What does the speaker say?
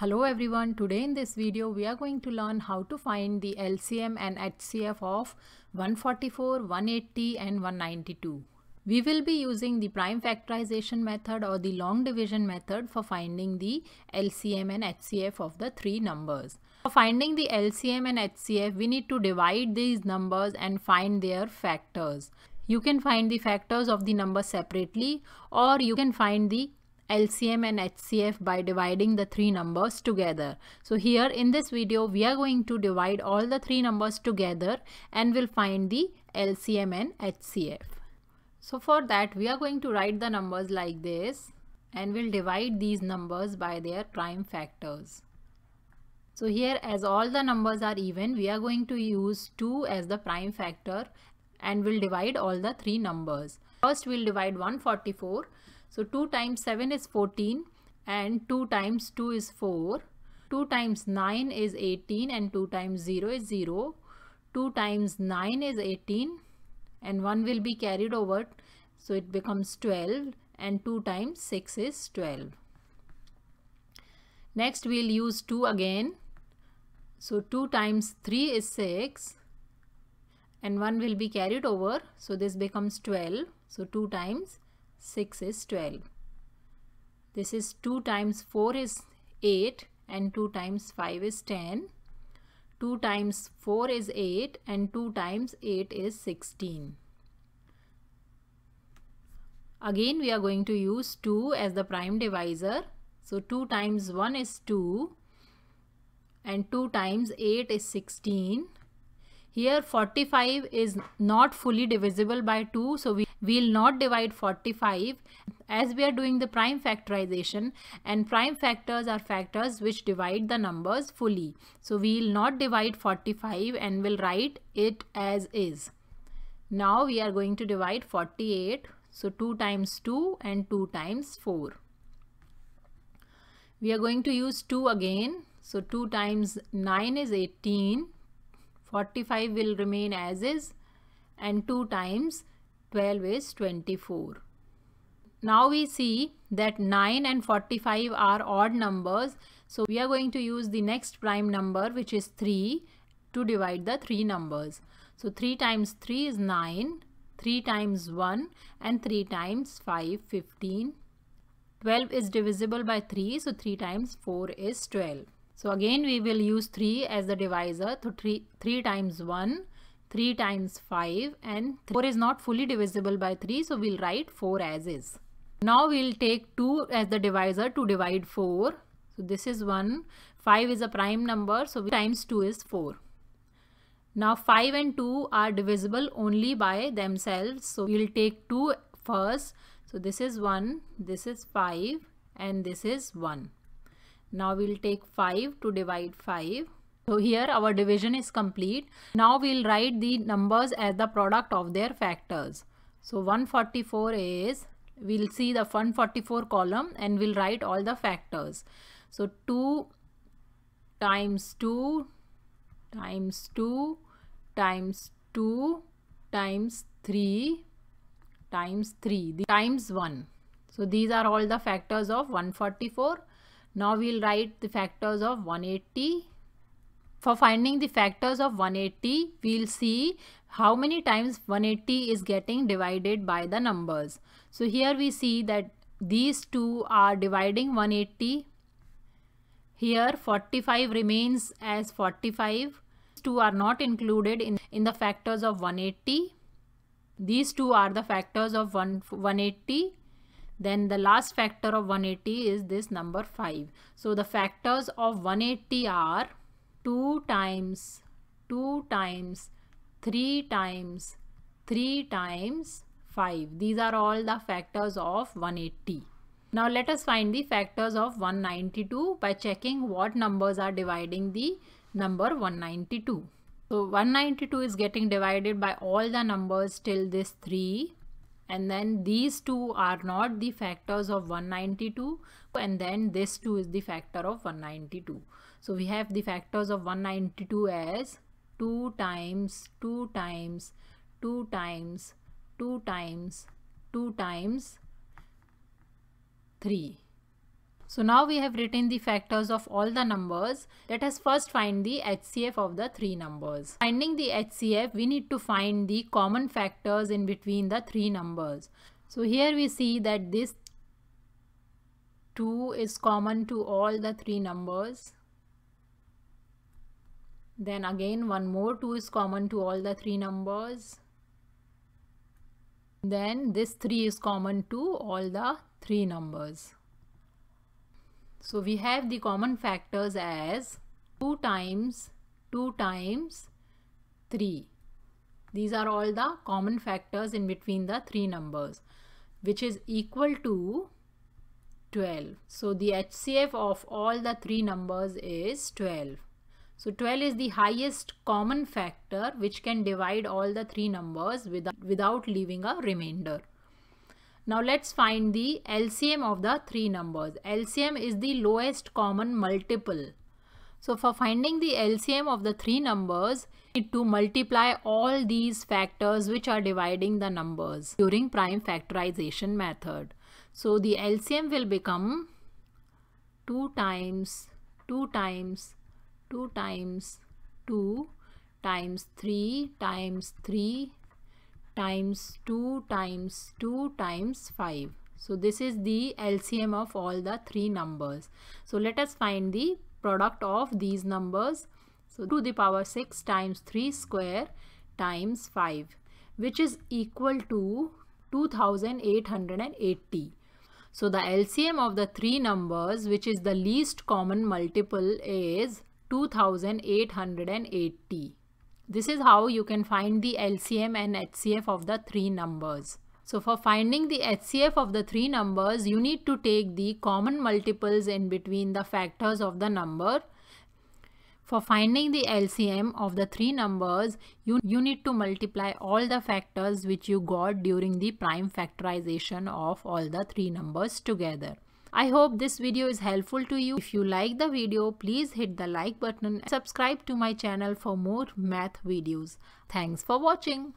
Hello everyone, today in this video we are going to learn how to find the LCM and HCF of 144, 180 and 192. We will be using the prime factorization method or the long division method for finding the LCM and HCF of the three numbers. For finding the LCM and HCF we need to divide these numbers and find their factors. You can find the factors of the number separately or you can find the LCM and HCF by dividing the three numbers together. So here in this video, we are going to divide all the three numbers together and we'll find the LCM and HCF. So for that, we are going to write the numbers like this and we'll divide these numbers by their prime factors. So here as all the numbers are even, we are going to use 2 as the prime factor and we will divide all the three numbers. First we'll divide 144. So 2 times 7 is 14 and 2 times 2 is 4. 2 times 9 is 18 and 2 times 0 is 0. 2 times 9 is 18 and 1 will be carried over so it becomes 12 and 2 times 6 is 12. Next we'll use 2 again. So 2 times 3 is 6 and 1 will be carried over. So this becomes 12. So 2 times 6 is 12. This is 2 times 4 is 8 and 2 times 5 is 10. 2 times 4 is 8 and 2 times 8 is 16. Again we are going to use 2 as the prime divisor. So 2 times 1 is 2 and 2 times 8 is 16 here 45 is not fully divisible by 2 so we will not divide 45 as we are doing the prime factorization and prime factors are factors which divide the numbers fully. So we will not divide 45 and will write it as is. Now we are going to divide 48 so 2 times 2 and 2 times 4. We are going to use 2 again so 2 times 9 is 18 45 will remain as is and 2 times 12 is 24. Now we see that 9 and 45 are odd numbers. So we are going to use the next prime number which is 3 to divide the 3 numbers. So 3 times 3 is 9, 3 times 1 and 3 times 5, 15. 12 is divisible by 3 so 3 times 4 is 12. So again we will use 3 as the divisor. So 3, 3 times 1, 3 times 5 and 4 is not fully divisible by 3. So we'll write 4 as is. Now we'll take 2 as the divisor to divide 4. So this is 1. 5 is a prime number. So times 2 is 4. Now 5 and 2 are divisible only by themselves. So we'll take 2 first. So this is 1, this is 5 and this is 1. Now we'll take 5 to divide 5. So here our division is complete. Now we'll write the numbers as the product of their factors. So 144 is, we'll see the 144 column and we'll write all the factors. So 2 times 2 times 2 times 2 times 3 times 3 the times 1 so these are all the factors of 144 now we'll write the factors of 180. For finding the factors of 180, we'll see how many times 180 is getting divided by the numbers. So here we see that these two are dividing 180. Here 45 remains as 45. These Two are not included in, in the factors of 180. These two are the factors of 1, 180. Then the last factor of 180 is this number 5. So the factors of 180 are 2 times, 2 times, 3 times, 3 times 5. These are all the factors of 180. Now let us find the factors of 192 by checking what numbers are dividing the number 192. So 192 is getting divided by all the numbers till this 3 and then these two are not the factors of 192 and then this 2 is the factor of 192 so we have the factors of 192 as 2 times 2 times 2 times 2 times 2 times 3 so now we have written the factors of all the numbers. Let us first find the HCF of the three numbers. Finding the HCF, we need to find the common factors in between the three numbers. So here we see that this 2 is common to all the three numbers. Then again one more 2 is common to all the three numbers. Then this 3 is common to all the three numbers. So we have the common factors as 2 times 2 times 3. These are all the common factors in between the three numbers which is equal to 12. So the HCF of all the three numbers is 12. So 12 is the highest common factor which can divide all the three numbers without, without leaving a remainder. Now let's find the LCM of the three numbers. LCM is the lowest common multiple. So for finding the LCM of the three numbers, we need to multiply all these factors which are dividing the numbers during prime factorization method. So the LCM will become 2 times 2 times 2 times 2 times 3 times 3 times 2 times 2 times 5. So this is the LCM of all the three numbers. So let us find the product of these numbers. So 2 to the power 6 times 3 square times 5 which is equal to 2880. So the LCM of the three numbers which is the least common multiple is 2880. This is how you can find the LCM and HCF of the three numbers. So for finding the HCF of the three numbers, you need to take the common multiples in between the factors of the number. For finding the LCM of the three numbers, you, you need to multiply all the factors which you got during the prime factorization of all the three numbers together. I hope this video is helpful to you. If you like the video, please hit the like button and subscribe to my channel for more math videos. Thanks for watching.